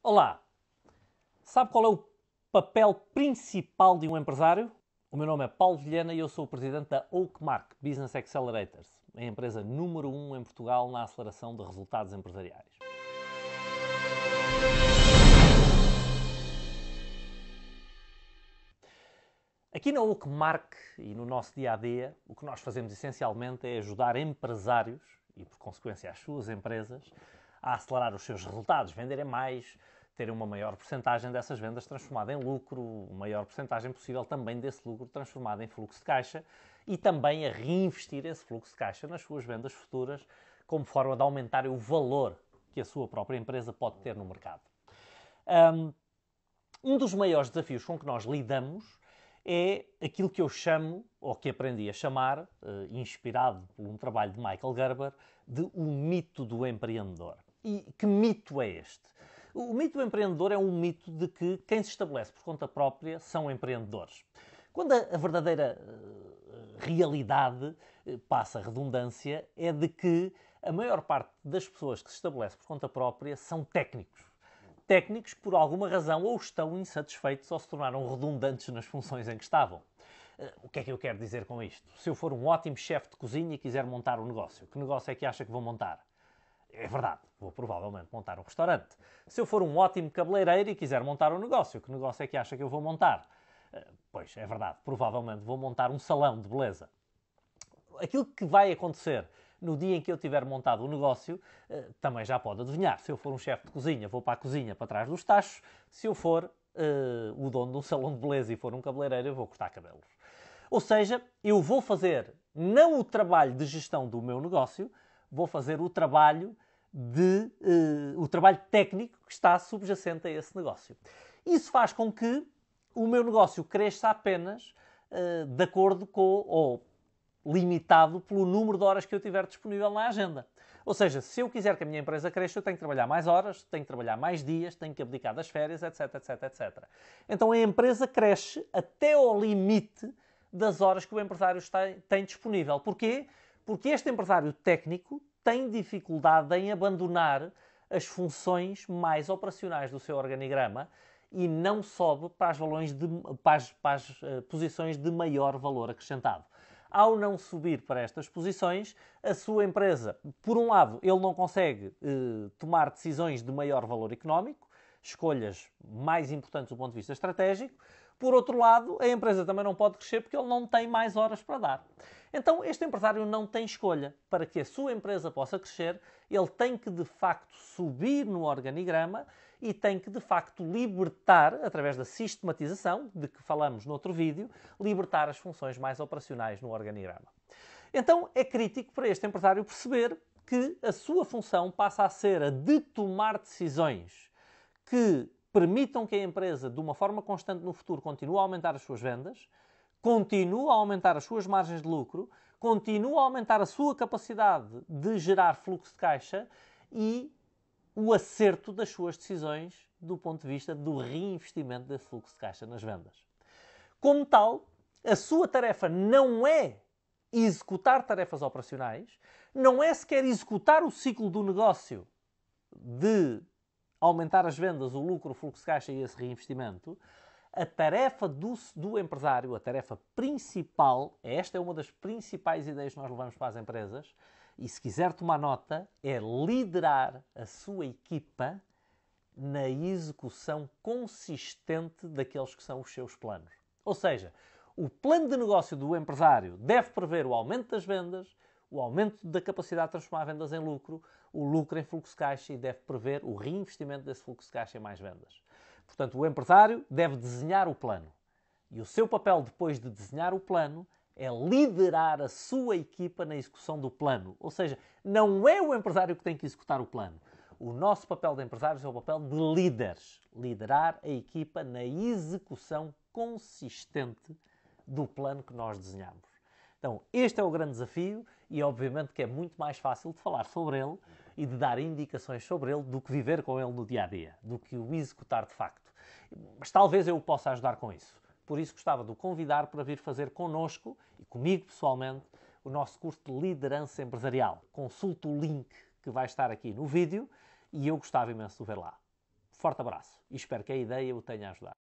Olá! Sabe qual é o papel principal de um empresário? O meu nome é Paulo Vilhena e eu sou o presidente da Oakmark Business Accelerators, a empresa número um em Portugal na aceleração de resultados empresariais. Aqui na Oakmark e no nosso dia a dia, o que nós fazemos essencialmente é ajudar empresários e, por consequência, as suas empresas a acelerar os seus resultados, venderem mais, terem uma maior porcentagem dessas vendas transformada em lucro, uma maior porcentagem possível também desse lucro transformado em fluxo de caixa e também a reinvestir esse fluxo de caixa nas suas vendas futuras como forma de aumentar o valor que a sua própria empresa pode ter no mercado. Um, dos maiores desafios com que nós lidamos é aquilo que eu chamo, ou que aprendi a chamar, eh, inspirado por um trabalho de Michael Gerber, de o um mito do empreendedor. E que mito é este? O mito do empreendedor é um mito de que quem se estabelece por conta própria são empreendedores. Quando a verdadeira eh, realidade, eh, passa a redundância, é de que a maior parte das pessoas que se estabelece por conta própria são técnicos. Técnicos que, por alguma razão, ou estão insatisfeitos ou se tornaram redundantes nas funções em que estavam. Eh, o que é que eu quero dizer com isto? Se eu for um ótimo chefe de cozinha e quiser montar um negócio, que negócio é que acha que vou montar? É verdade, vou provavelmente montar um restaurante. Se eu for um ótimo cabeleireiro e quiser montar um negócio, que negócio é que acha que eu vou montar? Eh, pois, é verdade, provavelmente vou montar um salão de beleza. Aquilo que vai acontecer no dia em que eu tiver montado o um negócio, eh, também já pode adivinhar. Se eu for um chefe de cozinha, vou para a cozinha para trás dos tachos. Se eu for uh, o dono de um salão de beleza e for um cabeleireiro, eu vou cortar cabelos. Ou seja, eu vou fazer não o trabalho de gestão do meu negócio, vou fazer o trabalho de uh, o trabalho técnico que está subjacente a esse negócio. Isso faz com que o meu negócio cresça apenas uh, de acordo com ou limitado pelo número de horas que eu tiver disponível na agenda. Ou seja, se eu quiser que a minha empresa cresça, eu tenho que trabalhar mais horas, tenho que trabalhar mais dias, tenho que abdicar das férias, etc, etc, etc. Então a empresa cresce até ao limite das horas que o empresário está, tem disponível. Porquê? Porque este empresário técnico tem dificuldade em abandonar as funções mais operacionais do seu organigrama e não sobe para as, de, para as, para as uh, posições de maior valor acrescentado. Ao não subir para estas posições, a sua empresa, por um lado, ele não consegue uh, tomar decisões de maior valor económico, escolhas mais importantes do ponto de vista estratégico, por outro lado, a empresa também não pode crescer porque ele não tem mais horas para dar. Então, este empresário não tem escolha. Para que a sua empresa possa crescer, ele tem que de facto subir no organigrama e tem que de facto libertar, através da sistematização, de que falamos no outro vídeo, libertar as funções mais operacionais no organigrama. Então, é crítico para este empresário perceber que a sua função passa a ser a de tomar decisões que permitam que a empresa, de uma forma constante no futuro, continue a aumentar as suas vendas, continue a aumentar as suas margens de lucro, continue a aumentar a sua capacidade de gerar fluxo de caixa e o acerto das suas decisões do ponto de vista do reinvestimento desse fluxo de caixa nas vendas. Como tal, a sua tarefa não é executar tarefas operacionais, não é sequer executar o ciclo do negócio de aumentar as vendas, o lucro, o fluxo de caixa e esse reinvestimento, a tarefa do, do, empresário, a tarefa principal, esta é uma das principais ideias que nós levamos para as empresas, e se quiser tomar nota, é liderar a sua equipa na execução consistente daqueles que são os seus planos. Ou seja, o plano de negócio do empresário deve prever o aumento das vendas, o aumento da capacidade de transformar vendas em lucro, o lucro em fluxo de caixa e deve prever o reinvestimento desse fluxo de caixa em mais vendas. Portanto, o empresário deve desenhar o plano. E o seu papel depois de desenhar o plano é liderar a sua equipa na execução do plano. Ou seja, não é o empresário que tem que executar o plano. O nosso papel de empresários é o papel de líderes. Liderar a equipa na execução consistente do plano que nós desenhamos. Então, este é o grande desafio e obviamente que é muito mais fácil de falar sobre ele e de dar indicações sobre ele do que viver com ele no dia a dia, do que o executar de facto. Mas talvez eu o possa ajudar com isso. Por isso gostava de o convidar para vir fazer connosco e comigo pessoalmente o nosso curso de liderança empresarial. Consulte o link que vai estar aqui no vídeo e eu gostava imenso de o ver lá. Forte abraço e espero que a ideia o tenha ajudado.